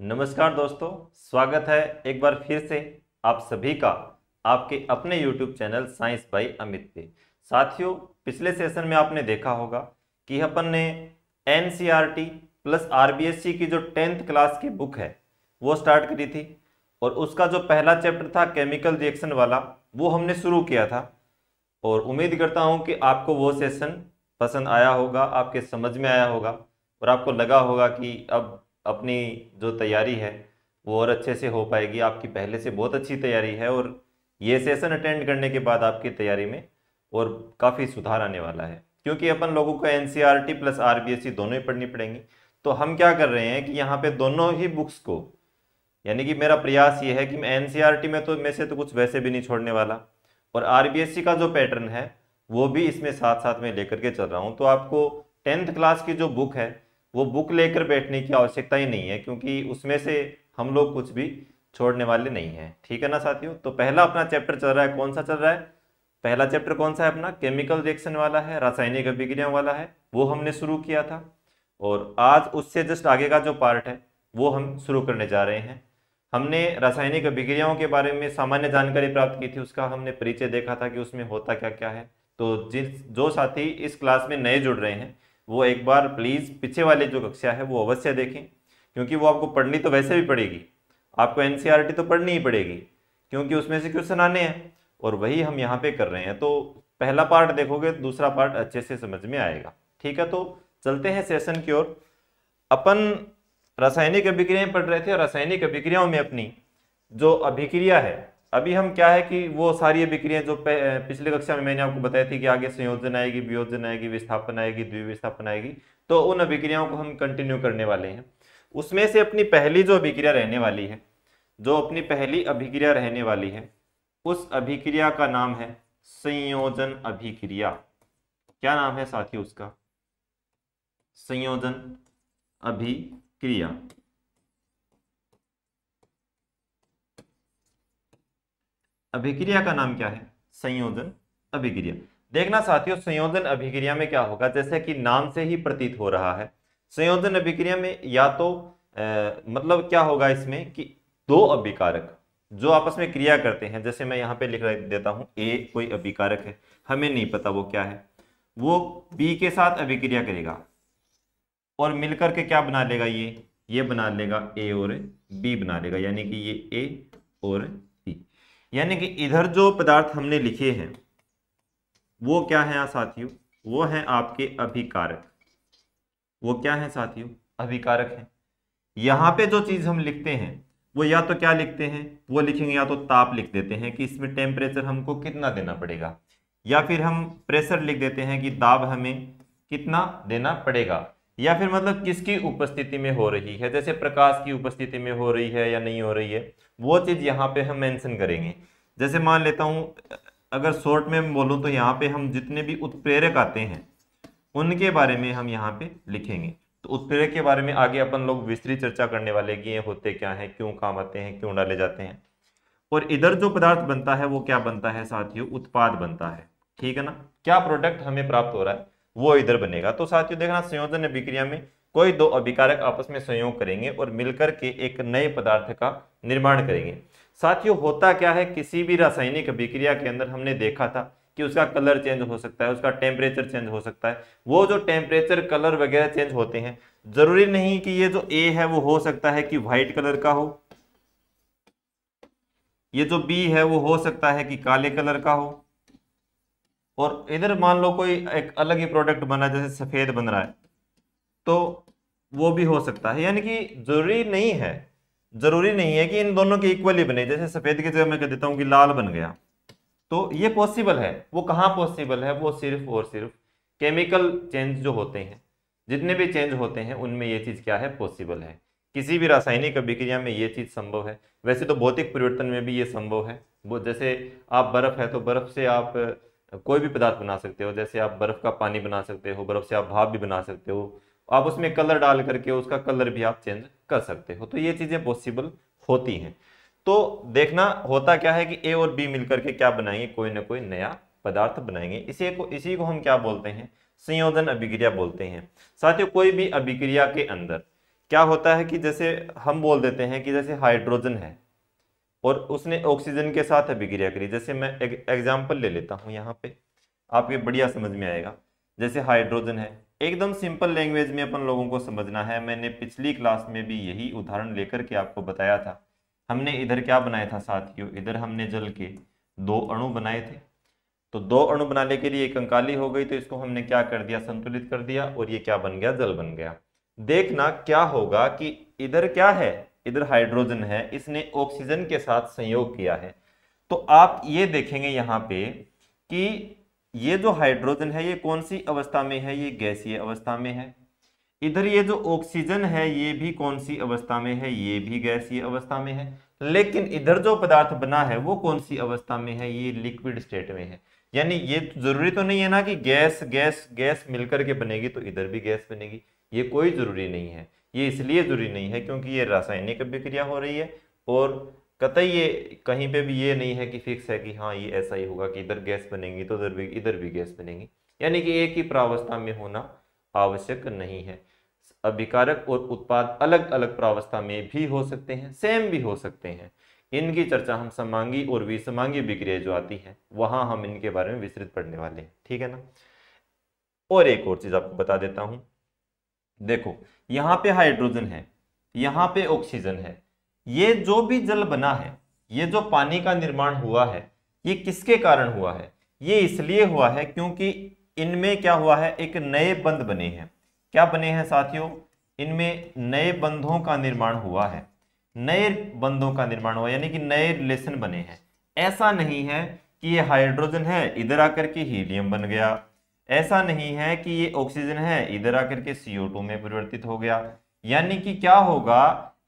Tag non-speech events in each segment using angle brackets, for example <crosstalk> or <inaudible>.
नमस्कार दोस्तों स्वागत है एक बार फिर से आप सभी का आपके अपने YouTube channel science by Amit पे साथियों पिछले सेशन में आपने देखा होगा कि अपन ने एन प्लस आर की जो टेंथ क्लास की बुक है वो स्टार्ट करी थी और उसका जो पहला चैप्टर था केमिकल रिएक्शन वाला वो हमने शुरू किया था और उम्मीद करता हूँ कि आपको वो सेशन पसंद आया होगा आपके समझ में आया होगा और आपको लगा होगा कि अब अपनी जो तैयारी है वो और अच्छे से हो पाएगी आपकी पहले से बहुत अच्छी तैयारी है और ये सेशन अटेंड करने के बाद आपकी तैयारी में और काफ़ी सुधार आने वाला है क्योंकि अपन लोगों को एन सी प्लस आर दोनों ही पढ़नी पड़ेंगी तो हम क्या कर रहे हैं कि यहाँ पे दोनों ही बुक्स को यानी कि मेरा प्रयास ये है कि मैं एन e में तो मैं से तो कुछ वैसे भी नहीं छोड़ने वाला और आर का जो पैटर्न है वो भी इसमें साथ साथ में लेकर के चल रहा हूँ तो आपको टेंथ क्लास की जो बुक है वो बुक लेकर बैठने की आवश्यकता ही नहीं है क्योंकि उसमें से हम लोग कुछ भी छोड़ने वाले नहीं हैं ठीक है ना साथियों तो पहला अपना चैप्टर चल रहा है कौन सा चल रहा है पहला चैप्टर कौन सा है अपना केमिकल रिएक्शन वाला है रासायनिक अभिक्रिया वाला है वो हमने शुरू किया था और आज उससे जस्ट आगे का जो पार्ट है वो हम शुरू करने जा रहे हैं हमने रासायनिक अभिक्रियाओं के बारे में सामान्य जानकारी प्राप्त की थी उसका हमने परिचय देखा था कि उसमें होता क्या क्या है तो जिस जो साथी इस क्लास में नए जुड़ रहे हैं वो एक बार प्लीज़ पीछे वाले जो कक्षा है वो अवश्य देखें क्योंकि वो आपको पढ़नी तो वैसे भी पड़ेगी आपको एन e तो पढ़नी ही पड़ेगी क्योंकि उसमें से क्वेश्चन आने हैं और वही हम यहाँ पे कर रहे हैं तो पहला पार्ट देखोगे दूसरा पार्ट अच्छे से समझ में आएगा ठीक है तो चलते हैं सेशन की ओर अपन रासायनिक अभिक्रियाएं पढ़ रहे थे और रासायनिक अभिक्रियाओं में अपनी जो अभिक्रिया है अभी हम क्या है कि वो सारी अभिक्रियाएं जो पिछले कक्षा में मैंने आपको बताई थी कि आगे संयोजन आएगी वियोजन आएगी विस्थापन आएगी द्विविस्थापन आएगी तो उन अभिक्रियाओं को हम कंटिन्यू करने वाले हैं उसमें से अपनी पहली जो अभिक्रिया रहने वाली है जो अपनी पहली अभिक्रिया रहने वाली है उस अभिक्रिया का नाम है संयोजन अभिक्रिया क्या नाम है साथी उसका संयोजन अभिक्रिया अभिक्रिया का नाम क्या है संयोजन अभिक्रिया देखना साथियों संयोजन अभिक्रिया में क्या होगा जैसे कि नाम से ही प्रतीत हो रहा है संयोजन अभिक्रिया में या तो आ, मतलब क्या होगा इसमें कि दो अभिकारक जो आपस में क्रिया करते हैं जैसे मैं यहाँ पे लिख देता हूँ ए कोई अभिकारक है हमें नहीं पता वो क्या है वो बी के साथ अभिक्रिया करेगा और मिलकर के क्या बना लेगा ये ये बना लेगा ए और बी बना लेगा यानी कि ये ए और यानी कि इधर जो पदार्थ हमने लिखे हैं वो क्या है साथियों वो हैं आपके अभिकारक वो क्या है साथियों अभिकारक हैं यहाँ पे जो चीज़ हम लिखते हैं वो या तो क्या लिखते हैं वो लिखेंगे या तो ताप लिख देते हैं कि इसमें टेम्परेचर हमको कितना देना पड़ेगा या फिर हम प्रेशर लिख देते हैं कि दाब हमें कितना देना पड़ेगा या फिर मतलब किसकी उपस्थिति में हो रही है जैसे प्रकाश की उपस्थिति में हो रही है या नहीं हो रही है वो चीज़ यहाँ पे हम मेंशन करेंगे जैसे मान लेता हूँ अगर शॉर्ट में बोलूँ तो यहाँ पे हम जितने भी उत्प्रेरक आते हैं उनके बारे में हम यहाँ पे लिखेंगे तो उत्प्रेरक के बारे में आगे अपन लोग विस्तृत चर्चा करने वाले कि ये होते क्या हैं क्यों काम आते हैं क्यों डाले जाते हैं और इधर जो पदार्थ बनता है वो क्या बनता है साथियों उत्पाद बनता है ठीक है ना क्या प्रोडक्ट हमें प्राप्त हो रहा है वो इधर बनेगा तो साथियों देखना संयोजन अभिक्रिया में कोई दो अभिकारक आपस में संयोग करेंगे और मिलकर के एक नए पदार्थ का निर्माण करेंगे साथियों होता क्या है किसी भी रासायनिक अभिक्रिया के अंदर हमने देखा था कि उसका कलर चेंज हो सकता है उसका टेम्परेचर चेंज हो सकता है वो जो टेम्परेचर कलर वगैरह चेंज होते हैं जरूरी नहीं कि ये जो ए है वो हो सकता है कि व्हाइट कलर का हो ये जो बी है वो हो सकता है कि काले कलर का हो और इधर मान लो कोई एक अलग ही प्रोडक्ट बना जैसे सफेद बन रहा है तो वो भी हो सकता है यानी कि जरूरी नहीं है जरूरी नहीं है कि इन दोनों के इक्वली बने जैसे सफेद की जगह मैं कह देता हूँ कि लाल बन गया तो ये पॉसिबल है वो कहाँ पॉसिबल है वो सिर्फ और सिर्फ केमिकल चेंज जो होते हैं जितने भी चेंज होते हैं उनमें ये चीज़ क्या है पॉसिबल है किसी भी रासायनिक अभिक्रिया में ये चीज़ संभव है वैसे तो भौतिक परिवर्तन में भी ये संभव है वो जैसे आप बर्फ़ है तो बर्फ़ से आप कोई भी पदार्थ बना सकते हो जैसे आप बर्फ़ का पानी बना सकते हो बर्फ़ से आप भाप भी बना सकते हो आप उसमें कलर डाल करके उसका कलर भी आप चेंज कर सकते हो तो ये चीज़ें पॉसिबल होती हैं तो देखना होता क्या है कि ए और बी मिलकर के क्या बनाएंगे कोई ना कोई नया पदार्थ बनाएंगे इसी को इसी को हम क्या बोलते हैं संयोजन अभिक्रिया बोलते हैं साथियों कोई भी अभिक्रिया के अंदर क्या होता है कि जैसे हम बोल देते हैं कि जैसे हाइड्रोजन है और उसने ऑक्सीजन के साथ अभिक्रिया करी जैसे मैं एक एग्जाम्पल ले लेता हूँ यहाँ पे आपके बढ़िया समझ में आएगा जैसे हाइड्रोजन है एकदम सिंपल लैंग्वेज में अपन लोगों को समझना है मैंने पिछली क्लास में भी यही उदाहरण लेकर के आपको बताया था हमने इधर क्या बनाया था साथियों इधर हमने जल के दो अणु बनाए थे तो दो अणु बनाने के लिए एक अंकाली हो गई तो इसको हमने क्या कर दिया संतुलित कर दिया और ये क्या बन गया जल बन गया देखना क्या होगा कि इधर क्या है इधर हाइड्रोजन है इसने ऑक्सीजन के साथ संयोग किया है तो आप ये देखेंगे यहाँ पे कि ये जो हाइड्रोजन है ये कौन सी अवस्था में है ये गैसीय अवस्था में है इधर ये जो ऑक्सीजन है ये भी कौन सी अवस्था में है ये भी गैसीय अवस्था में है लेकिन इधर जो पदार्थ बना है वो कौन सी अवस्था में है ये लिक्विड स्टेट में है यानी ये जरूरी तो नहीं है ना कि गैस गैस गैस मिलकर के बनेगी तो इधर भी गैस बनेगी ये कोई जरूरी नहीं है ये इसलिए जरूरी नहीं है क्योंकि ये रासायनिक अभिक्रिया हो रही है और कतई ये कहीं पे भी ये नहीं है कि फिक्स है कि हाँ ये ऐसा ही होगा कि इधर गैस बनेंगी तो उधर भी इधर भी गैस बनेगी यानी कि एक ही प्रावस्था में होना आवश्यक नहीं है अभिकारक और उत्पाद अलग अलग प्रावस्था में भी हो सकते हैं सेम भी हो सकते हैं इनकी चर्चा हम समांगी और विसमांगी विक्रिया जो आती है वहां हम इनके बारे में विस्तृत पढ़ने वाले हैं ठीक है ना और एक और चीज आपको बता देता हूं देखो यहाँ पे हाइड्रोजन है यहाँ पे ऑक्सीजन है ये जो भी जल बना है ये जो पानी का निर्माण हुआ है ये किसके कारण हुआ है ये इसलिए हुआ है क्योंकि इनमें क्या हुआ है एक नए बंद बने हैं क्या बने हैं साथियों इनमें नए बंधों का निर्माण हुआ है नए बंधों का निर्माण हुआ यानी कि नए रिलेशन बने हैं ऐसा नहीं है कि ये हाइड्रोजन है इधर आकर के हीलियम बन गया ऐसा नहीं है कि ये ऑक्सीजन है इधर आकर के सीओ में परिवर्तित हो गया यानी कि क्या होगा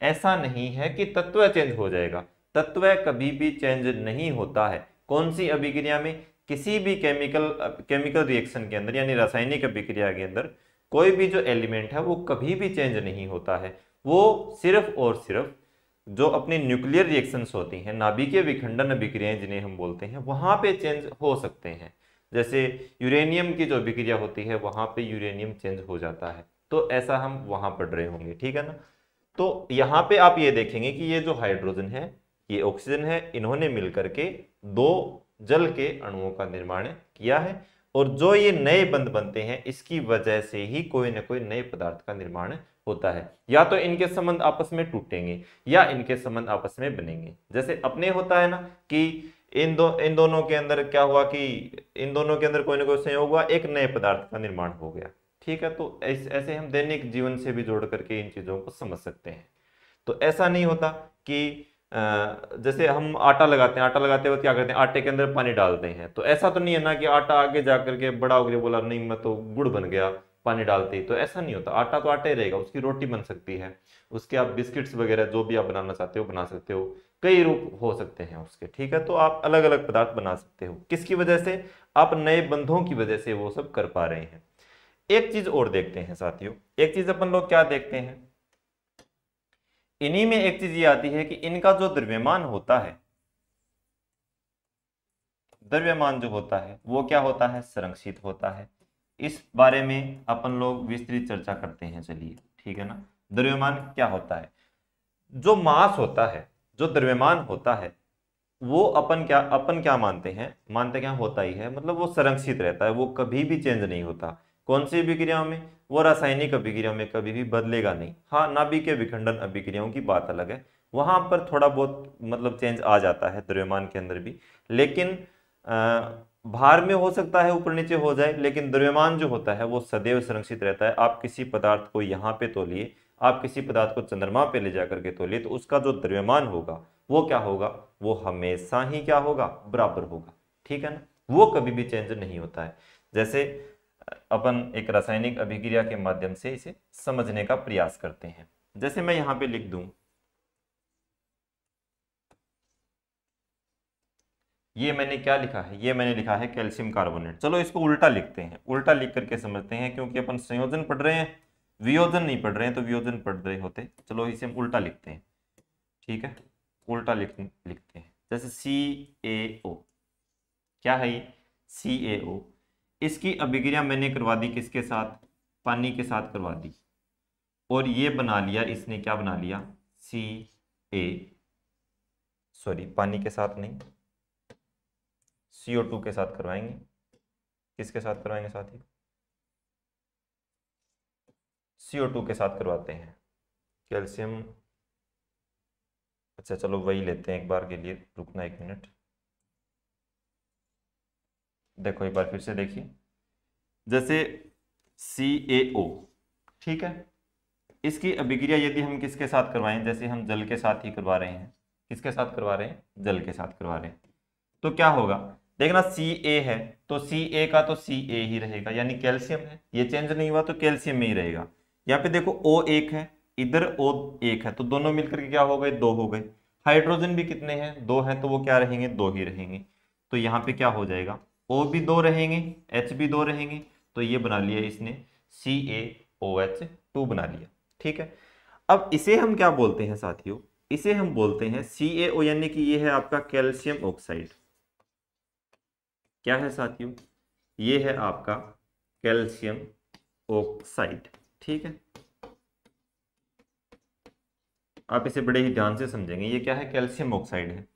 ऐसा नहीं है कि तत्व चेंज हो जाएगा तत्व कभी भी चेंज नहीं होता है कौन सी अभिक्रिया में किसी भी केमिकल केमिकल रिएक्शन के अंदर यानी रासायनिक अभिक्रिया के अंदर कोई भी जो एलिमेंट है वो कभी भी चेंज नहीं होता है वो सिर्फ और सिर्फ जो अपनी न्यूक्लियर रिएक्शंस होती हैं नाभिकीय विखंडन अभिक्रियाएं जिन्हें हम बोलते हैं वहाँ पे चेंज हो सकते हैं जैसे यूरेनियम की जो अभिक्रिया होती है वहाँ पे यूरेनियम चेंज हो जाता है तो ऐसा हम वहाँ पढ़ रहे होंगे ठीक है ना तो यहां पे आप ये देखेंगे कि ये जो हाइड्रोजन है ये ऑक्सीजन है इन्होंने मिलकर के दो जल के अणुओं का निर्माण किया है और जो ये नए बंद बनते हैं इसकी वजह से ही कोई ना कोई नए पदार्थ का निर्माण होता है या तो इनके संबंध आपस में टूटेंगे या इनके संबंध आपस में बनेंगे जैसे अपने होता है ना कि इन दो इन दोनों के अंदर क्या हुआ कि इन दोनों के अंदर कोई ना कोई संयोग हुआ एक नए पदार्थ का निर्माण हो गया ठीक है तो ऐस, ऐसे हम दैनिक जीवन से भी जोड़ करके इन चीज़ों को समझ सकते हैं तो ऐसा नहीं होता कि जैसे हम आटा लगाते हैं आटा लगाते वक्त क्या करते हैं आटे के अंदर पानी डालते हैं तो ऐसा तो नहीं है ना कि आटा आगे जा करके बड़ा हो गया बोला नहीं मैं तो गुड़ बन गया पानी डालते ही तो ऐसा नहीं होता आटा तो आटा ही रहेगा उसकी रोटी बन सकती है उसके आप बिस्किट्स वगैरह जो भी आप बनाना चाहते हो बना सकते हो कई रूप हो सकते हैं उसके ठीक है तो आप अलग अलग पदार्थ बना सकते हो किसकी वजह से आप नए बंधों की वजह से वो सब कर पा रहे हैं एक चीज और देखते हैं साथियों एक चीज अपन लोग क्या देखते हैं इन्हीं में एक चीज ये आती है कि इनका जो द्रव्यमान होता है द्रव्यमान जो होता है वो क्या होता है संरक्षित होता है इस बारे में अपन लोग विस्तृत चर्चा करते हैं चलिए ठीक है ना द्रव्यमान क्या होता है जो मास होता है जो द्रव्यमान होता है वो अपन क्या अपन क्या मानते हैं मानते क्या होता ही है मतलब वो संरक्षित रहता है वो कभी भी चेंज नहीं होता कौन सी अभिक्रियाओं में वो रासायनिक अभिक्रियाओं में कभी भी बदलेगा नहीं हाँ नाभिक के विखंडन अभिक्रियाओं की बात अलग है वहाँ पर थोड़ा बहुत मतलब चेंज आ जाता है द्रव्यमान के अंदर भी लेकिन भार में हो सकता है ऊपर नीचे हो जाए लेकिन द्रव्यमान जो होता है वो सदैव संरक्षित रहता है आप किसी पदार्थ को यहाँ पे लिए आप किसी पदार्थ को चंद्रमा पे ले जाकर के तो लिए तो उसका जो द्रव्यमान होगा वो क्या होगा वो हमेशा ही क्या होगा बराबर होगा ठीक है ना वो कभी भी चेंज नहीं होता है जैसे अपन एक रासायनिक अभिक्रिया के माध्यम से इसे समझने का प्रयास करते हैं जैसे मैं यहां पे लिख दूं ये मैंने क्या लिखा है ये मैंने लिखा है कैल्शियम कार्बोनेट चलो इसको उल्टा लिखते हैं उल्टा लिख करके समझते हैं क्योंकि अपन संयोजन पढ़ रहे हैं वियोजन नहीं पढ़ रहे हैं तो वियोजन पढ़ रहे होते चलो इसे हम उल्टा लिखते हैं ठीक है उल्टा लिख लिखते हैं जैसे सी ए ओ क्या है ये सी ए ओ इसकी अभिक्रिया मैंने करवा दी किसके साथ पानी के साथ करवा दी और ये बना लिया इसने क्या बना लिया सी ए सॉरी पानी के साथ नहीं ओ टू के साथ करवाएंगे किसके साथ करवाएंगे साथ ही ओ टू के साथ करवाते हैं कैल्शियम अच्छा चलो वही लेते हैं एक बार के लिए रुकना एक मिनट देखो एक बार फिर से देखिए जैसे सी ए ओ ठीक है इसकी अभिक्रिया यदि हम किसके साथ करवाएं जैसे हम जल के साथ ही करवा रहे हैं किसके साथ करवा रहे हैं जल के साथ करवा रहे हैं तो क्या होगा देखना सी ए है तो सी ए का तो सी ए ही रहेगा यानी कैल्शियम है ये चेंज नहीं हुआ तो कैल्शियम में ही रहेगा यहाँ पे देखो ओ एक है इधर ओ एक है तो दोनों मिलकर के क्या हो गए दो हो गए हाइड्रोजन भी कितने हैं दो हैं तो वो क्या रहेंगे दो ही रहेंगे तो यहाँ पे क्या हो जाएगा ओ भी दो रहेंगे एच भी दो रहेंगे तो ये बना लिया इसने सी ए ओ एच टू बना लिया ठीक है अब इसे हम क्या बोलते हैं साथियों इसे हम बोलते हैं सी ए ओ यानी कि ये है आपका कैल्शियम ऑक्साइड क्या है साथियों ये है आपका कैल्शियम ऑक्साइड ठीक है आप इसे बड़े ही ध्यान से समझेंगे ये क्या है कैल्शियम ऑक्साइड है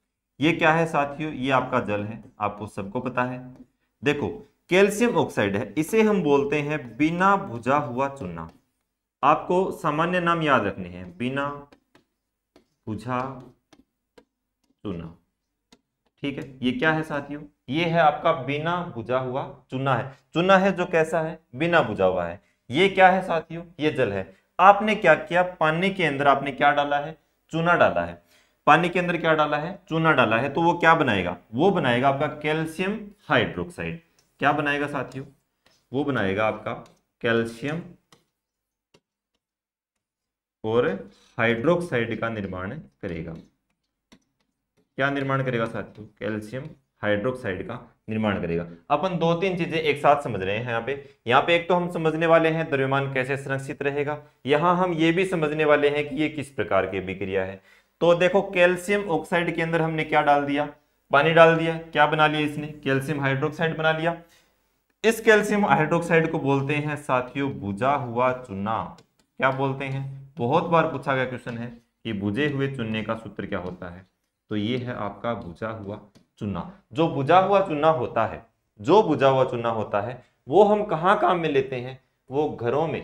ये क्या है साथियों ये आपका जल है आपको सबको पता है देखो कैल्शियम ऑक्साइड है इसे हम बोलते हैं बिना भुजा हुआ चूना आपको सामान्य नाम याद रखने हैं बिना भुजा चूना ठीक है ये क्या है साथियों ये है आपका बिना भुजा हुआ चूना है चूना है जो कैसा है बिना भुजा हुआ है ये क्या है साथियों ये जल है आपने क्या किया पानी के अंदर आपने क्या डाला है चूना डाला है पानी के अंदर क्या डाला है चूना डाला है तो वो क्या बनाएगा वो बनाएगा आपका कैल्शियम हाइड्रोक्साइड क्या बनाएगा साथियों वो बनाएगा आपका कैल्शियम और हाइड्रोक्साइड का निर्माण करेगा क्या निर्माण करेगा साथियों कैल्शियम हाइड्रोक्साइड का निर्माण करेगा अपन दो तीन चीजें एक साथ समझ रहे हैं यहाँ पे यहाँ पे एक तो हम समझने वाले हैं द्रव्यमान कैसे संरक्षित रहेगा यहाँ हम ये भी समझने वाले हैं कि ये किस प्रकार की अभिक्रिया है तो देखो कैल्शियम ऑक्साइड के अंदर हमने क्या डाल दिया पानी डाल दिया क्या बना लिया इसने कैल्शियम हाइड्रोक्साइड बना लिया इस कैल्शियम हाइड्रोक्साइड को बोलते हैं साथियों बुझा हुआ चुना क्या बोलते हैं बहुत बार पूछा गया क्वेश्चन है कि बुझे हुए चुनने का सूत्र क्या होता है तो ये है आपका बुझा हुआ चुना जो बुझा हुआ चुना होता है जो बुझा हुआ चुना होता है वो हम कहाँ काम में लेते हैं वो घरों में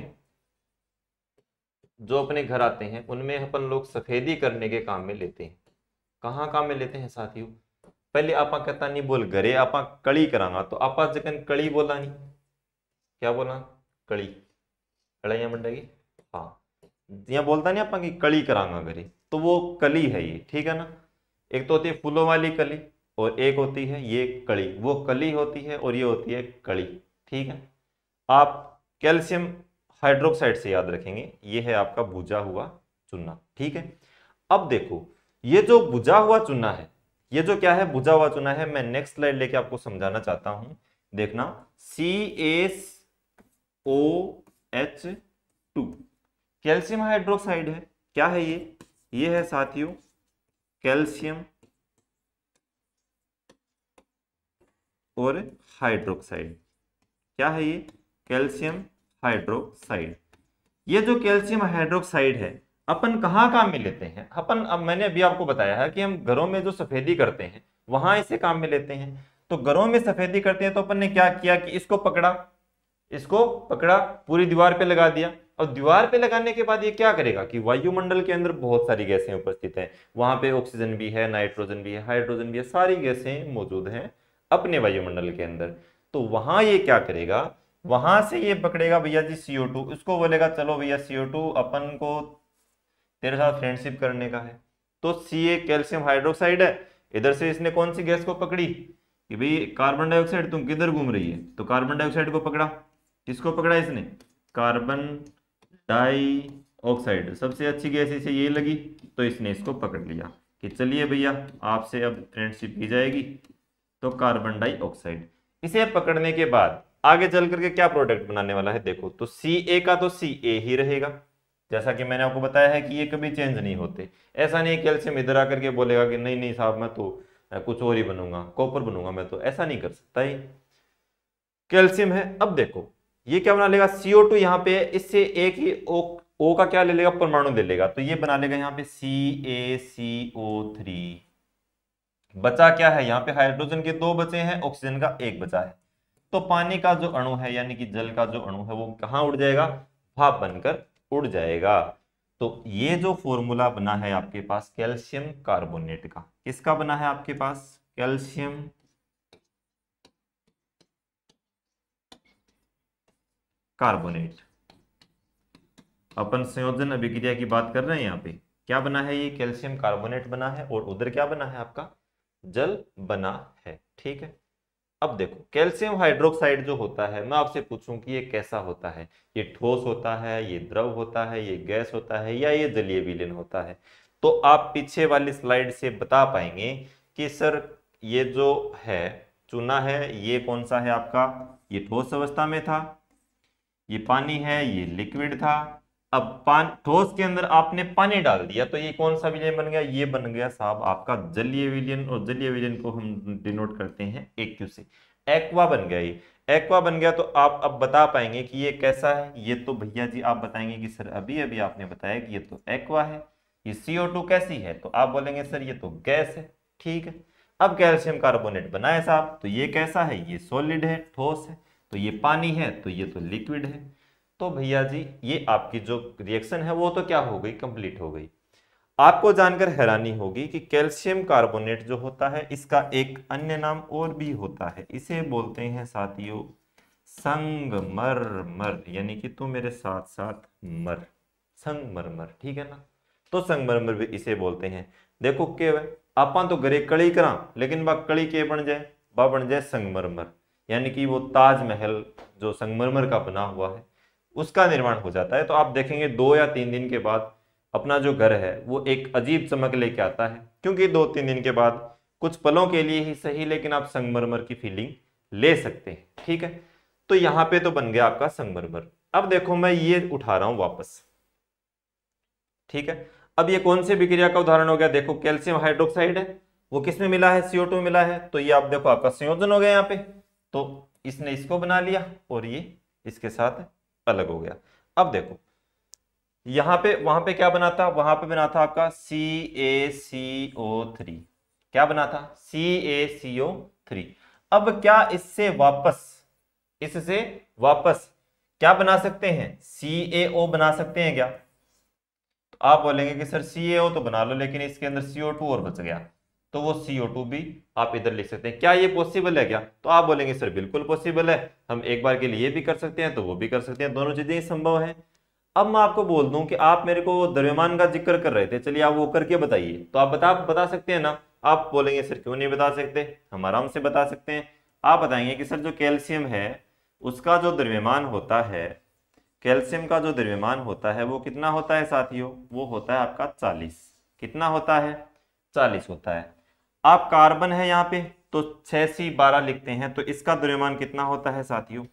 जो अपने घर आते हैं उनमें अपन लोग सफेदी करने के काम में लेते हैं कहाँ काम में लेते हैं साथियों पहले आपा कहता नहीं बोल घरे आपा कड़ी करांगा तो आपा जगन कड़ी बोला नहीं क्या बोला कड़ी कड़ाई मंडेगी हाँ यहाँ बोलता नहीं आपा कि कड़ी करांगा घरे तो वो कली है ये ठीक है ना एक तो होती है फूलों वाली कली और एक होती है ये कड़ी वो कली होती है और ये होती है कड़ी ठीक है आप कैल्शियम हाइड्रोक्साइड से याद रखेंगे ये है आपका बुझा हुआ चूना ठीक है अब देखो ये जो बुझा हुआ चूना है ये जो क्या है बुझा हुआ चूना है मैं नेक्स्ट स्लाइड लेके आपको समझाना चाहता हूं देखना C S O H two calcium hydroxide है क्या है ये ये है साथियों कैल्शियम और हाइड्रोक्साइड क्या है ये कैल्शियम हाइड्रोक्साइड ये जो कैल्शियम हाइड्रोक्साइड है अपन कहाँ काम में लेते हैं अपन अब मैंने अभी आपको बताया है कि हम घरों में जो सफेदी करते हैं वहां इसे काम में लेते हैं तो घरों में सफेदी करते हैं तो अपन ने क्या किया कि इसको पकड़ा इसको पकड़ा पूरी दीवार पे लगा दिया और दीवार पे लगाने के बाद ये क्या करेगा कि वायुमंडल के अंदर बहुत सारी गैसें उपस्थित हैं वहां पे ऑक्सीजन भी है नाइट्रोजन भी है हाइड्रोजन भी है सारी गैसें मौजूद हैं अपने वायुमंडल के अंदर तो वहां ये क्या करेगा वहां से ये पकड़ेगा भैया जी सीओ टू उसको बोलेगा चलो भैया सीओ टू अपन को तेरे साथ फ्रेंडशिप करने का है तो सी ए कैल्शियम हाइड्रोक्साइड है इधर से इसने कौन सी गैस को पकड़ी कि भाई कार्बन डाइऑक्साइड तुम किधर घूम रही है तो कार्बन डाइऑक्साइड को पकड़ा किसको पकड़ा इसने कार्बन डाइऑक्साइड सबसे अच्छी गैस इसे ये लगी तो इसने इसको पकड़ लिया कि चलिए भैया आपसे अब फ्रेंडशिप की जाएगी तो कार्बन डाइऑक्साइड इसे पकड़ने के बाद आगे चल करके क्या प्रोडक्ट बनाने वाला है देखो तो सी ए का तो सी ए ही रहेगा जैसा कि मैंने आपको बताया है कि ये कभी चेंज नहीं होते ऐसा नहीं कैल्शियम इधर आकर के बोलेगा कि नहीं नहीं साहब मैं तो कुछ और ही बनूंगा कॉपर बनूंगा मैं तो ऐसा नहीं कर सकता ही कैल्शियम है अब देखो ये क्या बना लेगा सीओ टू यहाँ पे इससे एक ही ओ ओ का क्या ले लेगा परमाणु ले लेगा तो ये बना लेगा यहाँ पे सी ए सी ओ थ्री बचा क्या है यहाँ पे हाइड्रोजन के दो बचे हैं ऑक्सीजन का एक बचा है तो पानी का जो अणु है यानी कि जल का जो अणु है वो कहाँ उड़ जाएगा भाप बनकर उड़ जाएगा तो ये जो फॉर्मूला बना है आपके पास कैल्शियम कार्बोनेट का किसका बना है आपके पास कैल्शियम कार्बोनेट अपन संयोजन अभिक्रिया की बात कर रहे हैं यहां पे क्या बना है ये कैल्शियम कार्बोनेट बना है और उधर क्या बना है आपका जल बना है ठीक है अब देखो कैल्शियम हाइड्रोक्साइड जो होता है मैं आपसे पूछूं कि ये कैसा होता है ये ठोस होता है ये द्रव होता है ये गैस होता है या ये जलीय विलयन होता है तो आप पीछे वाली स्लाइड से बता पाएंगे कि सर ये जो है चूना है ये कौन सा है आपका ये ठोस अवस्था में था ये पानी है ये लिक्विड था अब पान ठोस के अंदर आपने पानी डाल दिया तो ये कौन सा विलयन बन गया ये बन गया साहब आपका जलीय विलयन और जलीय विलयन को हम डिनोट करते हैं क्यू से एक्वा बन गया ये एक्वा बन गया तो आप अब बता पाएंगे कि ये कैसा है ये तो भैया जी आप बताएंगे कि सर अभी अभी आपने बताया कि ये तो एक्वा है ये सीओ टू कैसी है तो आप बोलेंगे सर ये तो गैस है ठीक है अब कैल्शियम कार्बोनेट बनाए साहब तो ये कैसा है ये सॉलिड है ठोस है तो ये पानी है तो ये तो लिक्विड है तो भैया जी ये आपकी जो रिएक्शन है वो तो क्या हो गई कंप्लीट हो गई आपको जानकर हैरानी होगी कि कैल्शियम कार्बोनेट जो होता है इसका एक अन्य नाम और भी होता है इसे बोलते हैं साथियों संगमरमर यानी कि तू मेरे साथ साथ मर संगमरमर ठीक है ना तो संगमरमर भी इसे बोलते हैं देखो के आप तो गरे कड़ी करा लेकिन वह कड़ी के बन जाए वह बन जाए संगमरमर यानी कि वो ताजमहल जो संगमरमर का बना हुआ है उसका निर्माण हो जाता है तो आप देखेंगे दो या तीन दिन के बाद अपना जो घर है वो एक अजीब चमक लेके आता है क्योंकि दो तीन दिन के बाद कुछ पलों के लिए ही सही लेकिन आप संगमरमर की फीलिंग ले सकते हैं ठीक है तो यहाँ पे तो बन गया आपका संगमरमर अब देखो मैं ये उठा रहा हूं वापस ठीक है अब ये कौन सी विक्रिया का उदाहरण हो गया देखो कैल्शियम हाइड्रोक्साइड है वो किस में मिला है सीओ मिला है तो ये आप देखो आपका संयोजन हो गया यहाँ पे तो इसने इसको बना लिया और ये इसके साथ अलग हो गया अब देखो यहां पे वहां पे क्या बना था वहां पे बना था आपका सी ए सी ओ थ्री क्या बना था सी ए सी ओ थ्री अब क्या इससे वापस इससे वापस क्या बना सकते हैं सी ए ओ बना सकते हैं क्या तो आप बोलेंगे कि सर सी ए ओ तो बना लो लेकिन इसके अंदर सी ओ टू और बच गया तो वो सी भी आप इधर लिख सकते हैं क्या ये पॉसिबल है क्या तो आप बोलेंगे सर बिल्कुल पॉसिबल है हम एक बार के लिए भी कर सकते हैं तो वो भी कर सकते हैं दोनों चीज़ें संभव है अब मैं आपको बोल दूं कि आप मेरे को द्रव्यमान का जिक्र कर रहे थे चलिए आप वो करके बताइए तो आप बता बता सकते हैं ना आप बोलेंगे सर क्यों नहीं बता सकते हम आराम से बता सकते हैं आप बताएंगे कि सर जो कैल्शियम है उसका जो द्रव्यमान होता है कैल्शियम का जो द्रव्यमान होता है वो कितना होता है साथियों वो होता है आपका चालीस कितना होता है चालीस होता है आप कार्बन है यहाँ पे तो छह सी बारह लिखते हैं तो इसका द्रव्यमान कितना होता है साथियों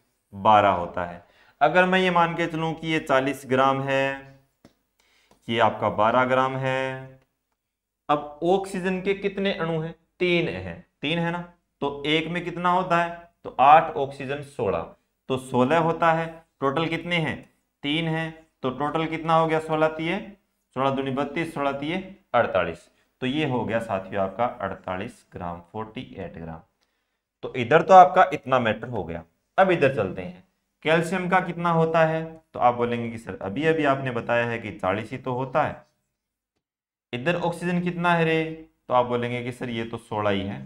बारह होता है अगर मैं ये मान के चलूँ कि ये चालीस ग्राम है ये आपका बारह ग्राम है अब ऑक्सीजन के कितने अणु हैं तीन है तीन है ना तो एक में कितना होता है तो आठ ऑक्सीजन सोलह तो सोलह होता है टोटल कितने हैं तीन है तो टोटल कितना हो गया सोलह तीय सोलह दूनी बत्तीस सोलह तीय अड़तालीस तो ये हो गया साथियों आपका 48 ग्राम 48 ग्राम तो इधर तो आपका इतना मैटर हो गया अब इधर चलते हैं कैल्शियम का कितना होता है तो आप बोलेंगे कि सर अभी अभी आपने बताया है कि चालीस ही तो होता है इधर ऑक्सीजन कितना है रे तो आप बोलेंगे कि सर ये तो सोलह ही है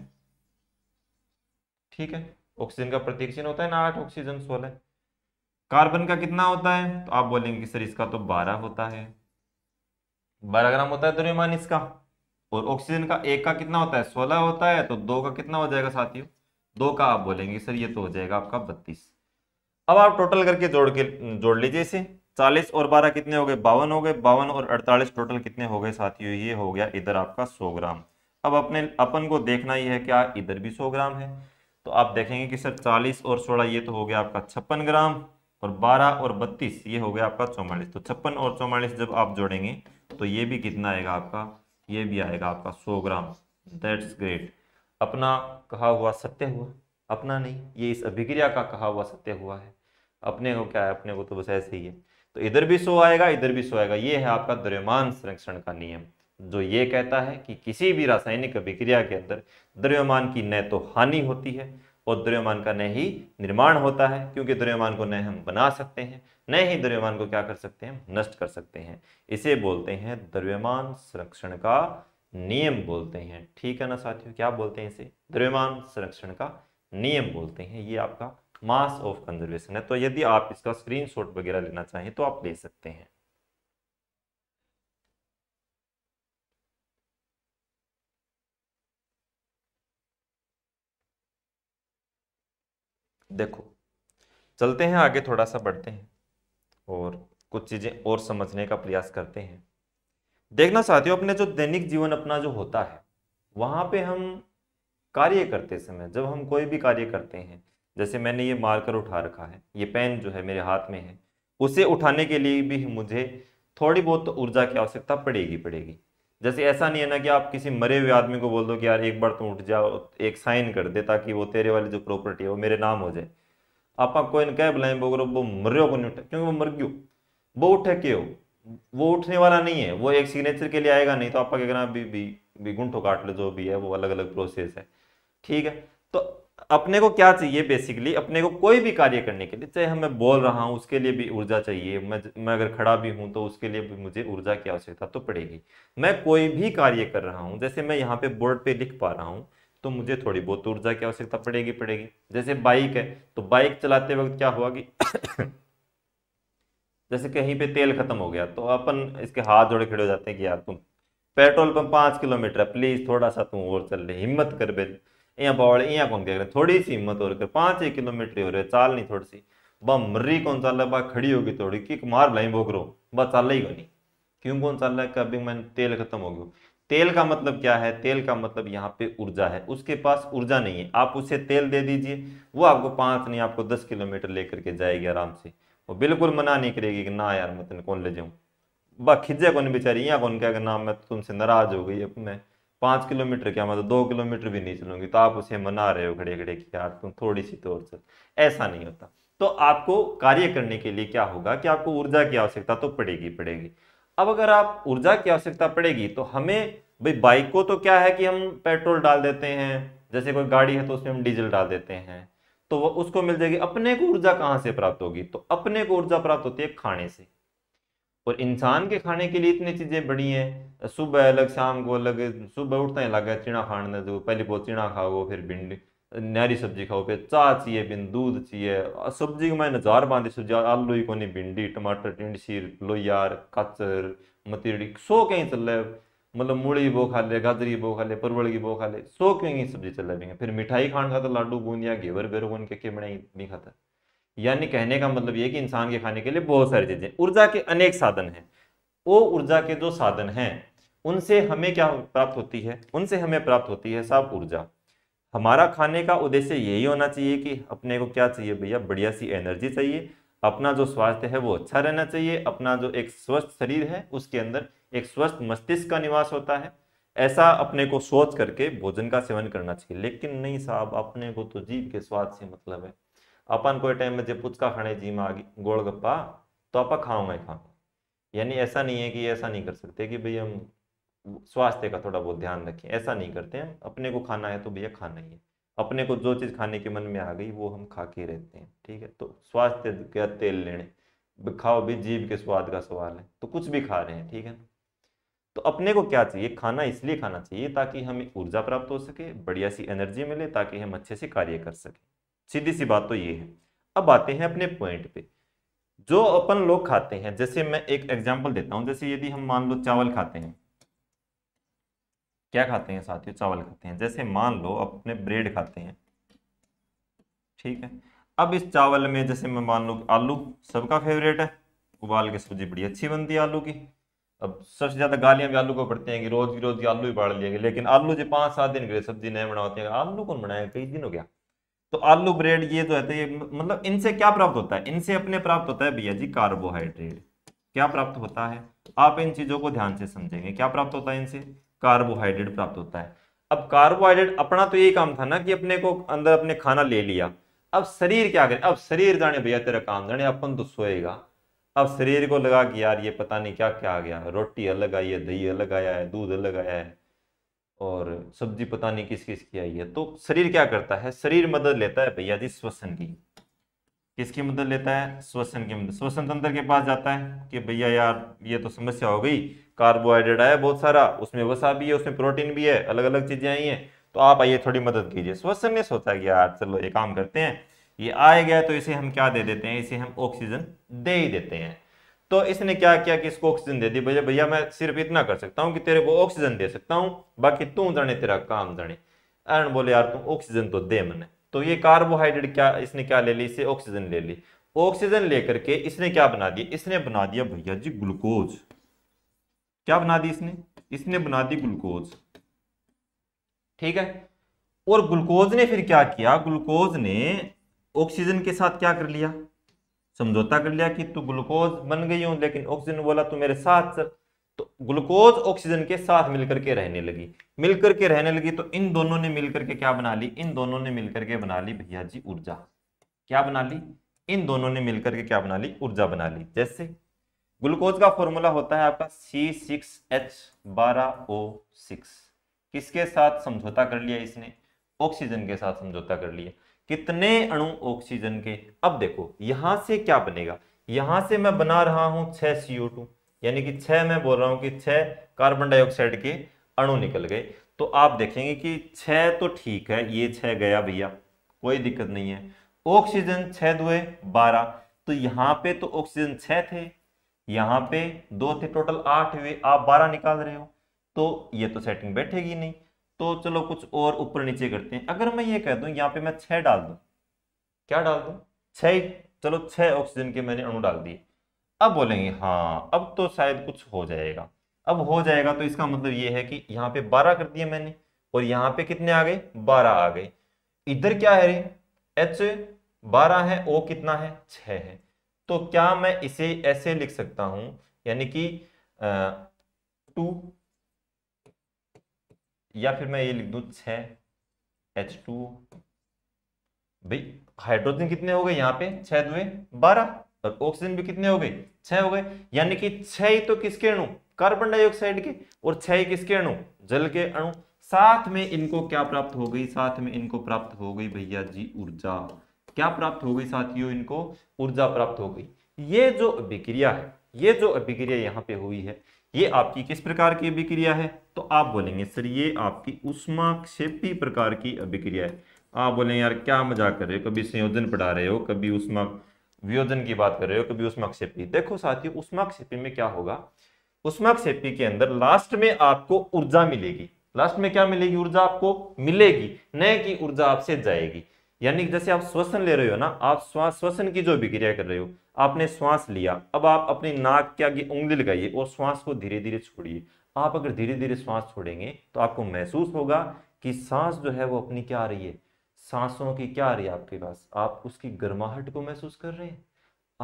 ठीक है ऑक्सीजन का प्रतीक चिन्ह होता है ना आठ ऑक्सीजन सोलह कार्बन का कितना होता है तो आप बोलेंगे कि सर इसका तो बारह होता है बारह ग्राम होता है द्रव्यमान तो इसका और ऑक्सीजन का एक का कितना होता है सोलह होता है तो दो का कितना हो जाएगा साथियों दो का आप बोलेंगे सर ये तो हो जाएगा आपका बत्तीस अब आप टोटल करके जोड़ के जोड़ लीजिए इसे चालीस और बारह कितने हो गए बावन हो गए बावन और अड़तालीस टोटल कितने हो गए साथियों ये हो गया इधर आपका सौ ग्राम अब अपने अपन को देखना ही है क्या इधर भी सौ ग्राम है तो आप देखेंगे कि सर चालीस और सोलह ये तो हो गया आपका छप्पन ग्राम और बारह और बत्तीस ये हो गया आपका चौवालीस तो छप्पन और चौवालीस जब आप जोड़ेंगे तो ये भी कितना आएगा आपका ये भी आएगा आपका सौ ग्राम दैट्स ग्रेट अपना कहा हुआ सत्य हुआ अपना नहीं ये इस अभिक्रिया का कहा हुआ सत्य हुआ है अपने को क्या है अपने को तो बस ऐसे ही है तो इधर भी सो आएगा इधर भी सो आएगा ये है आपका द्रव्यमान संरक्षण का नियम जो ये कहता है कि किसी भी रासायनिक अभिक्रिया के अंदर द्रव्यमान की न तो हानि होती है और द्रव्यमान का न ही निर्माण होता है क्योंकि द्रव्यमान को न हम बना सकते हैं न ही द्रव्यमान को क्या कर सकते हैं नष्ट कर सकते हैं इसे बोलते हैं द्रव्यमान संरक्षण का नियम बोलते हैं ठीक है ना साथियों क्या बोलते हैं इसे द्रव्यमान संरक्षण का नियम बोलते हैं ये आपका मास ऑफ कंजर्वेशन है तो यदि आप इसका स्क्रीनशॉट वगैरह लेना चाहें तो आप ले सकते हैं देखो चलते हैं आगे थोड़ा सा बढ़ते हैं और कुछ चीज़ें और समझने का प्रयास करते हैं देखना चाहते हो अपने जो दैनिक जीवन अपना जो होता है वहाँ पे हम कार्य करते समय जब हम कोई भी कार्य करते हैं जैसे मैंने ये मार्कर उठा रखा है ये पेन जो है मेरे हाथ में है उसे उठाने के लिए भी मुझे थोड़ी बहुत ऊर्जा की आवश्यकता पड़ेगी पड़ेगी जैसे ऐसा नहीं है ना कि आप किसी मरे हुए आदमी को बोल दो कि यार एक बार तुम उठ जाओ एक साइन कर दे ताकि वो तेरे वाली जो प्रॉपर्टी है वो मेरे नाम हो जाए आप कोई कह बुलाएं बोगर वो मर्रो को नहीं उठा क्योंकि वो मर गयो वो उठे के हो वो उठने वाला नहीं है वो एक सिग्नेचर के लिए आएगा नहीं तो आपका क्या करना भी भी भी गुंठो काट लो जो भी है वो अलग अलग प्रोसेस है ठीक है तो अपने को क्या चाहिए बेसिकली अपने को कोई भी कार्य करने के लिए चाहे हमें बोल रहा हूँ उसके लिए भी ऊर्जा चाहिए मैं मैं अगर खड़ा भी हूँ तो उसके लिए भी मुझे ऊर्जा की आवश्यकता तो पड़ेगी मैं कोई भी कार्य कर रहा हूँ जैसे मैं यहाँ पे बोर्ड पे लिख पा रहा हूँ तो मुझे थोड़ी बहुत ऊर्जा की आवश्यकता पड़ेगी पड़ेगी जैसे बाइक है तो बाइक चलाते वक्त क्या हुआ कि <coughs> जैसे कहीं पे तेल खत्म हो गया तो अपन इसके हाथ जोड़े खड़े हो जाते हैं कि यार तुम पेट्रोल पंप पांच किलोमीटर है प्लीज़ थोड़ा सा तुम और चल रहे हिम्मत कर बे यहाँ बावड़ यहाँ कौन क्या थोड़ी सी हिम्मत और कर पांच एक किलोमीटर हो रहे चाल नहीं थोड़ी सी बा मर्री कौन चल रहा है खड़ी होगी थोड़ी कि मार लाई बोकरो बा चाल ही नहीं क्यों कौन चल रहा है कभी मैंने तेल खत्म हो गया तेल का मतलब क्या है तेल का मतलब यहाँ पे ऊर्जा है उसके पास ऊर्जा नहीं है आप उसे तेल दे दीजिए वो आपको पाँच नहीं आपको दस किलोमीटर लेकर के जाएगी आराम से वो बिल्कुल मना नहीं करेगी कि ना यार मैं तेन कौन ले जाऊँ बा खिज्जे कौन बेचारी यहाँ कौन क्या ना मैं तो तुमसे नाराज हो गई अब मैं पाँच किलोमीटर क्या मतलब दो किलोमीटर भी नहीं चलूंगी तो आप उसे मना रहे हो खड़े खड़े कि यार तुम थोड़ी सी तो चल ऐसा नहीं होता तो आपको कार्य करने के लिए क्या होगा कि आपको ऊर्जा की आवश्यकता तो पड़ेगी पड़ेगी अब अगर आप ऊर्जा की आवश्यकता पड़ेगी तो हमें भाई बाइक को तो क्या है कि हम पेट्रोल डाल देते हैं जैसे कोई गाड़ी है तो उसमें हम डीजल डाल देते हैं तो वो उसको मिल जाएगी अपने को ऊर्जा कहाँ से प्राप्त होगी तो अपने को ऊर्जा प्राप्त होती है खाने से और इंसान के खाने के लिए इतनी चीज़ें बड़ी हैं सुबह अलग शाम को अलग सुबह उठते हैं अलग है चिड़ा खाने तो पहले बहुत चिड़ा खाओ फिर भिंडी न्यारी सब्जी खाओ पे चाह चाहिए बिन दूध चाहिए सब्जी के मैंने जार बांधी सब्जी आलू ही कोनी भिंडी टमाटर टिंडसी लोहार काचर मतीड़ी सो कहीं चल रहा है मतलब मूली बो खा ले गाजरी बो खा ले परवल की बो खा ले सो क्यों ही सब्जी चल रही है फिर मिठाई खान खाता लाडू बूंदिया घेवर बेरो बन के बनाई नहीं खाता यानी कहने का मतलब ये कि इंसान के खाने के लिए बहुत सारी चीजें ऊर्जा के अनेक साधन हैं वो ऊर्जा के जो साधन हैं उनसे हमें क्या प्राप्त होती है उनसे हमें प्राप्त होती है साफ ऊर्जा हमारा खाने का उद्देश्य यही होना चाहिए कि अपने को क्या चाहिए भैया बढ़िया सी एनर्जी चाहिए अपना जो स्वास्थ्य है वो अच्छा रहना चाहिए अपना जो एक स्वस्थ शरीर है उसके अंदर एक स्वस्थ मस्तिष्क का निवास होता है ऐसा अपने को सोच करके भोजन का सेवन करना चाहिए लेकिन नहीं साहब अपने को तो जीव के स्वाद से मतलब है अपन कोई टाइम में जब पुचका खाने जी में आ गई गोलगप्पा तो आप खाओगे खाओ यानी ऐसा नहीं है कि ऐसा नहीं कर सकते कि भाई हम स्वास्थ्य का थोड़ा बहुत ध्यान रखें ऐसा नहीं करते हम अपने को खाना है तो भैया खाना ही है अपने को जो चीज़ खाने के मन में आ गई वो हम खा के रहते हैं ठीक है तो स्वास्थ्य का तेल लेने खाओ भी जीव के स्वाद का सवाल है तो कुछ भी खा रहे हैं ठीक है तो अपने को क्या चाहिए खाना इसलिए खाना चाहिए ताकि हमें ऊर्जा प्राप्त हो सके बढ़िया सी एनर्जी मिले ताकि हम अच्छे से कार्य कर सकें सीधी सी बात तो ये है अब आते हैं अपने पॉइंट पे जो अपन लोग खाते हैं जैसे मैं एक एग्जाम्पल देता हूँ जैसे यदि हम मान लो चावल खाते हैं क्या खाते हैं साथियों चावल खाते हैं जैसे मान लो अपने ब्रेड खाते हैं ठीक है अब इस चावल में जैसे मैं मान लो आलू सबका फेवरेट है उबाल के सब्जी बड़ी अच्छी बनती है आलू की अब सबसे ज़्यादा गालियां भी आलू को पड़ती हैं कि रोज़ की रोज़ की आलू ही बाढ़ लिया लेकिन आलू जो पांच सात दिन के लिए सब्जी नहीं बनाते हैं आलू कौन बनाया कई दिन हो गया तो आलू ब्रेड ये तो है ये मतलब इनसे क्या प्राप्त होता है इनसे अपने प्राप्त होता है भैया जी कार्बोहाइड्रेट क्या प्राप्त होता है आप इन चीज़ों को ध्यान से समझेंगे क्या प्राप्त होता है इनसे कार्बोहाइड्रेट प्राप्त होता है अब कार्बोहाइड्रेट अपना तो यही काम था ना कि अपने को अंदर अपने खाना ले लिया अब शरीर क्या करे अब शरीर जाने भैया तेरा काम जाने अपन तो सोएगा अब शरीर को लगा कि यार ये पता नहीं क्या क्या आ गया रोटी अलग आई है दही अलग आया है दूध अलग आया है और सब्जी पता नहीं किस किस की आई है तो शरीर क्या करता है शरीर मदद लेता है भैया जी श्वसन की किसकी मदद लेता है श्वसन की मदद श्वसन तंत्र के पास जाता है कि भैया यार ये तो समस्या हो गई कार्बोहाइड्रेट आया बहुत सारा उसमें वसा भी है उसमें प्रोटीन भी है अलग अलग चीजें आई हैं तो आप आइए थोड़ी मदद कीजिए स्वसन ने सोचा कि यार चलो ये काम करते हैं ये आए गए तो इसे हम क्या दे देते हैं इसे हम ऑक्सीजन दे ही देते हैं तो इसने क्या किया कि इसको ऑक्सीजन दे दी भैया भैया मैं सिर्फ इतना कर सकता हूँ कि तेरे को ऑक्सीजन दे सकता हूँ बाकी तू जाने तेरा काम जाने अरण बोले यार तुम ऑक्सीजन तो दे मैंने तो ये कार्बोहाइड्रेट क्या इसने क्या ले ली इसे ऑक्सीजन ले ली ऑक्सीजन लेकर के इसने क्या बना दिया इसने बना दिया भैया जी ग्लूकोज क्या बना दी इसने इसने बना दी ग्लूकोज ठीक है और ग्लूकोज ने फिर क्या किया ग्लूकोज ने ऑक्सीजन के साथ क्या कर लिया समझौता कर लिया कि तू ग्लूकोज बन गई हूं लेकिन ऑक्सीजन बोला तू मेरे साथ सर तो ग्लूकोज ऑक्सीजन के साथ मिलकर के रहने लगी मिलकर के रहने लगी तो इन दोनों ने मिलकर के क्या बना ली इन दोनों ने मिलकर के बना ली भैया जी ऊर्जा क्या बना ली इन दोनों ने मिलकर के क्या बना ली ऊर्जा बना ली जैसे ग्लूकोज का फॉर्मूला होता है आपका सी सिक्स एच बारह ओ सिक्स किसके साथ समझौता कर लिया इसने ऑक्सीजन के साथ समझौता कर लिया कितने अणु ऑक्सीजन के अब देखो यहां से क्या बनेगा यहां से मैं बना रहा हूं छह सीओ टू यानी कि छह मैं बोल रहा हूं कि छह कार्बन डाइऑक्साइड के अणु निकल गए तो आप देखेंगे कि छह तो ठीक है ये छह गया भैया कोई दिक्कत नहीं है ऑक्सीजन छह दुए बारह तो यहाँ पे तो ऑक्सीजन छह थे यहाँ पे दो थे टोटल आठ हुए आप बारह निकाल रहे हो तो ये तो सेटिंग बैठेगी नहीं तो चलो कुछ और ऊपर नीचे करते हैं अगर मैं ये कह दूं यहाँ पे मैं छह डाल दू क्या डाल दू छः चलो छह ऑक्सीजन के मैंने अणु डाल दिए अब बोलेंगे हाँ अब तो शायद कुछ हो जाएगा अब हो जाएगा तो इसका मतलब ये है कि यहाँ पे बारह कर दिए मैंने और यहाँ पे कितने आ गए बारह आ गए इधर क्या है रे एच बारह है ओ कितना है छ है तो क्या मैं इसे ऐसे लिख सकता हूं यानी कि टू या फिर मैं ये लिख दू छ एच टू भाई हाइड्रोजन कितने हो गए यहाँ पे छह दुए बारह और ऑक्सीजन भी कितने हो गए छह हो गए यानी कि छह ही तो किसके अणु कार्बन डाइऑक्साइड के और छह ही किसके अणु जल के अणु साथ में इनको क्या प्राप्त हो गई साथ में इनको प्राप्त हो गई भैया जी ऊर्जा क्या प्राप्त हो गई साथियों इनको ऊर्जा प्राप्त हो गई ये जो अभिक्रिया है ये जो अभिक्रिया यहाँ पे हुई है ये आपकी किस प्रकार की अभिक्रिया है तो आप बोलेंगे सर ये आपकी उष्मा क्षेपी प्रकार की अभिक्रिया है आप बोलेंगे यार क्या मजाक कर रहे हो कभी संयोजन पढ़ा रहे हो कभी उष्मा वियोजन की बात कर रहे हो कभी उष्मा क्षेपी देखो साथियों उष्मा क्षेपी में क्या होगा उष्मा क्षेपी के अंदर लास्ट में आपको ऊर्जा मिलेगी लास्ट में क्या मिलेगी ऊर्जा आपको मिलेगी न कि ऊर्जा आपसे जाएगी यानी जैसे आप श्वसन ले रहे हो ना आप श्वास श्वसन की जो भी कर रहे हो आपने श्वास लिया अब आप अपनी नाक के आगे उंगली लगाइए और श्वास को धीरे धीरे छोड़िए आप अगर धीरे धीरे श्वास छोड़ेंगे तो आपको महसूस होगा कि सांस जो है वो अपनी क्या आ रही है सांसों की क्या आ रही है आपके पास आप उसकी गर्माहट को महसूस कर रहे हैं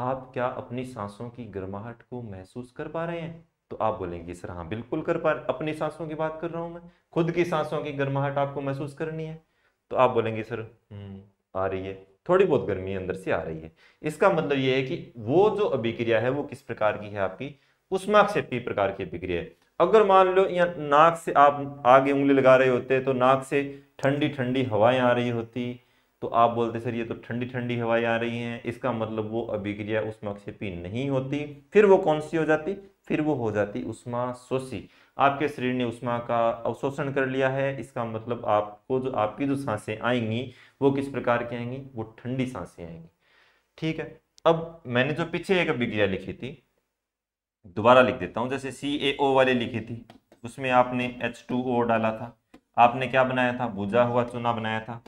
आप क्या अपनी सांसों की गर्माहट को महसूस कर पा रहे हैं तो आप बोलेंगे सर हाँ बिल्कुल कर पा अपनी सांसों की बात कर रहा हूं मैं खुद की सांसों की गर्माहट आपको महसूस करनी है तो आप बोलेंगे सर हम्म, आ रही है थोड़ी बहुत गर्मी अंदर से आ रही है इसका मतलब यह है कि वो जो अभिक्रिया है वो किस प्रकार की है आपकी उष्मा क्षेत्रीय प्रकार की अभिक्रिया अगर मान लो यहाँ नाक से आप आगे उंगली लगा रहे होते तो नाक से ठंडी ठंडी हवाएं आ रही होती तो आप बोलते सर ये तो ठंडी ठंडी हवाएं आ रही हैं इसका मतलब वो अभिक्रिया उष्मा से पी नहीं होती फिर वो कौन सी हो जाती फिर वो हो जाती उष्मा शोषी आपके शरीर ने उष्मा का अवशोषण कर लिया है इसका मतलब आपको जो आपकी जो सांसें आएंगी वो किस प्रकार की आएंगी वो ठंडी सांसें आएंगी ठीक है अब मैंने जो पीछे एक अभिक्रिया लिखी थी दोबारा लिख देता हूँ जैसे सी ए ओ वाली लिखी थी उसमें आपने एच टू ओ डाला था आपने क्या बनाया था बुझा हुआ चूना बनाया था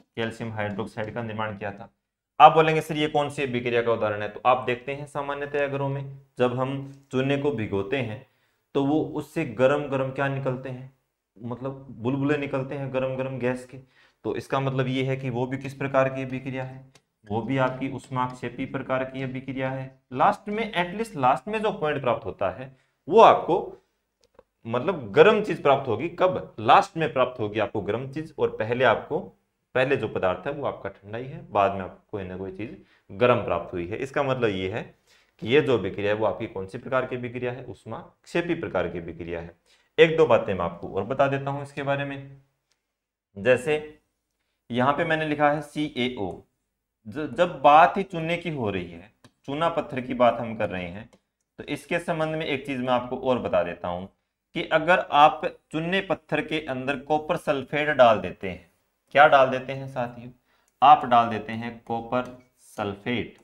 कैल्शियम हाइड्रोक्साइड का निर्माण किया था आप बोलेंगे सर ये कौन सी अभिक्रिया का उदाहरण है तो आप देखते हैं सामान्यतया घरों में जब हम चूने को भिगोते हैं तो वो उससे गरम गरम क्या निकलते हैं मतलब बुलबुले निकलते हैं गरम गरम गैस के तो इसका मतलब ये है कि वो भी किस प्रकार की अभिक्रिया है वो भी आपकी उष्माक्षेपी प्रकार की अभिक्रिया है लास्ट में एटलीस्ट लास्ट में जो पॉइंट प्राप्त होता है वो आपको मतलब गर्म चीज प्राप्त होगी कब लास्ट में प्राप्त होगी आपको गर्म चीज और पहले आपको पहले जो पदार्थ है वो आपका ठंडा ही है बाद में आपको कोई ना कोई चीज गर्म प्राप्त हुई है इसका मतलब ये है कि ये जो विक्रिया है वो आपकी कौन सी प्रकार की विक्रिया है उष्मा क्षेपी प्रकार की विक्रिया है एक दो बातें मैं आपको और बता देता हूँ इसके बारे में जैसे यहाँ पे मैंने लिखा है सी ए ओ जब बात ही चुनने की हो रही है चूना पत्थर की बात हम कर रहे हैं तो इसके संबंध में एक चीज मैं आपको और बता देता हूं कि अगर आप चुन्ने पत्थर के अंदर कॉपर सल्फेट डाल देते हैं क्या डाल देते हैं साथियों आप डाल देते हैं कॉपर सल्फेट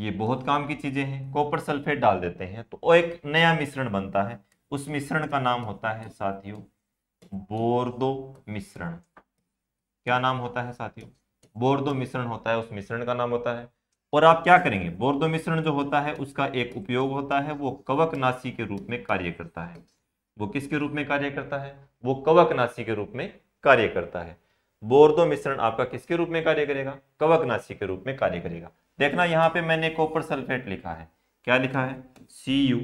ये बहुत काम की चीज़ें हैं कॉपर सल्फेट डाल देते हैं तो वो एक नया मिश्रण बनता है उस मिश्रण का नाम होता है साथियों बोर्दो मिश्रण क्या नाम होता है साथियों बोर्दो मिश्रण होता है उस मिश्रण का नाम होता है और आप क्या करेंगे बोर्दो मिश्रण जो होता है उसका एक उपयोग होता है वो कवक नासी के रूप में कार्य करता है वो किसके रूप में कार्य करता है वो कवक नासी के रूप में कार्य करता है बोर्दो मिश्रण आपका किसके रूप में कार्य करेगा कवक नासी के रूप में कार्य करेगा देखना यहाँ पे मैंने कॉपर सल्फेट लिखा है क्या लिखा है C U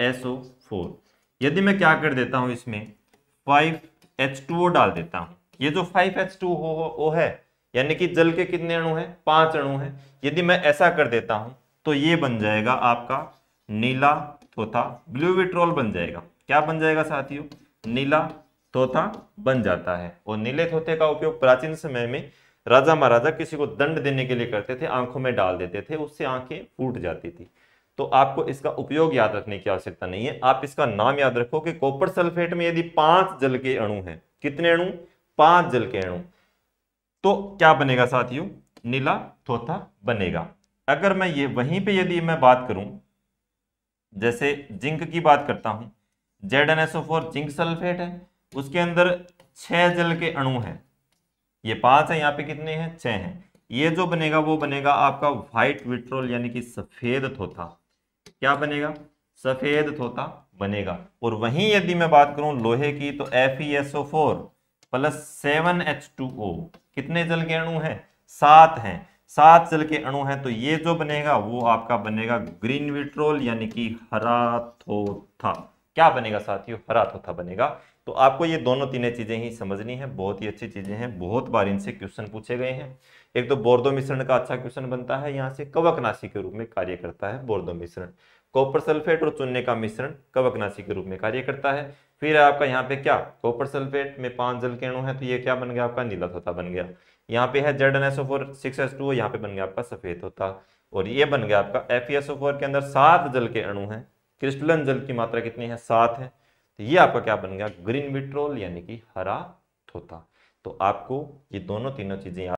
S O four यदि मैं क्या कर देता हूँ इसमें फाइव एच टू ओ डाल देता हूँ ये जो फाइव एच टू हो ओ है यानी कि जल के कितने अणु हैं पांच अणु हैं यदि मैं ऐसा कर देता हूँ तो ये बन जाएगा आपका नीला तोता ब्लू विट्रोल बन जाएगा क्या बन जाएगा साथियों नीला तोता बन जाता है और नीले थोते का उपयोग प्राचीन समय में राजा महाराजा किसी को दंड देने के लिए करते थे आंखों में डाल देते थे उससे आंखें फूट जाती थी तो आपको इसका उपयोग याद रखने की आवश्यकता नहीं है आप इसका नाम याद रखो कि कॉपर सल्फेट में यदि पांच जल के अणु हैं कितने अणु पांच जल के अणु तो क्या बनेगा साथियों नीला थोथा बनेगा अगर मैं ये वहीं पे यदि मैं बात करूं जैसे जिंक की बात करता हूं Z N S O four zinc sulphate है उसके अंदर छह जल के अणु हैं ये पांच है यहाँ पे कितने हैं छह हैं ये जो बनेगा वो बनेगा आपका व्हाइट विट्रोल यानी कि सफेद थोथा क्या बनेगा सफेद थोथा बनेगा और वहीं यदि मैं बात करूं लोहे की तो F E S O four plus seven H two O कितने जल के अणु हैं सात हैं सात जल के अणु हैं तो ये जो बनेगा वो आपका बनेगा ग्रीन विट्रोल यानी कि हरा थोथा क्या बनेगा साथियों हरा थोथा बनेगा तो आपको ये दोनों तीनों चीज़ें ही समझनी है बहुत ही अच्छी चीज़ें हैं बहुत बार इनसे क्वेश्चन पूछे गए हैं एक तो बोर्दो मिश्रण का अच्छा क्वेश्चन बनता है यहाँ से कवकनाशी के रूप में कार्य करता है बोर्दो मिश्रण कॉपर सल्फेट और चुनने का मिश्रण कवकनाशी के रूप में कार्य करता है फिर आपका यहाँ पे क्या कॉपर सल्फेट में पांच जल के अणु है तो ये क्या बन गया आपका नीला तोता बन गया यहाँ पे है Z N S O four six S two यहाँ पे बन गया आपका सफेद होता और ये बन गया आपका एफ के अंदर सात जल के अणु है क्रिस्टलन जल की मात्रा कितनी है सात है तो ये आपका क्या बन गया ग्रीन विट्रोल यानी कि हरा थोथा तो आपको ये दोनों तीनों चीज़ें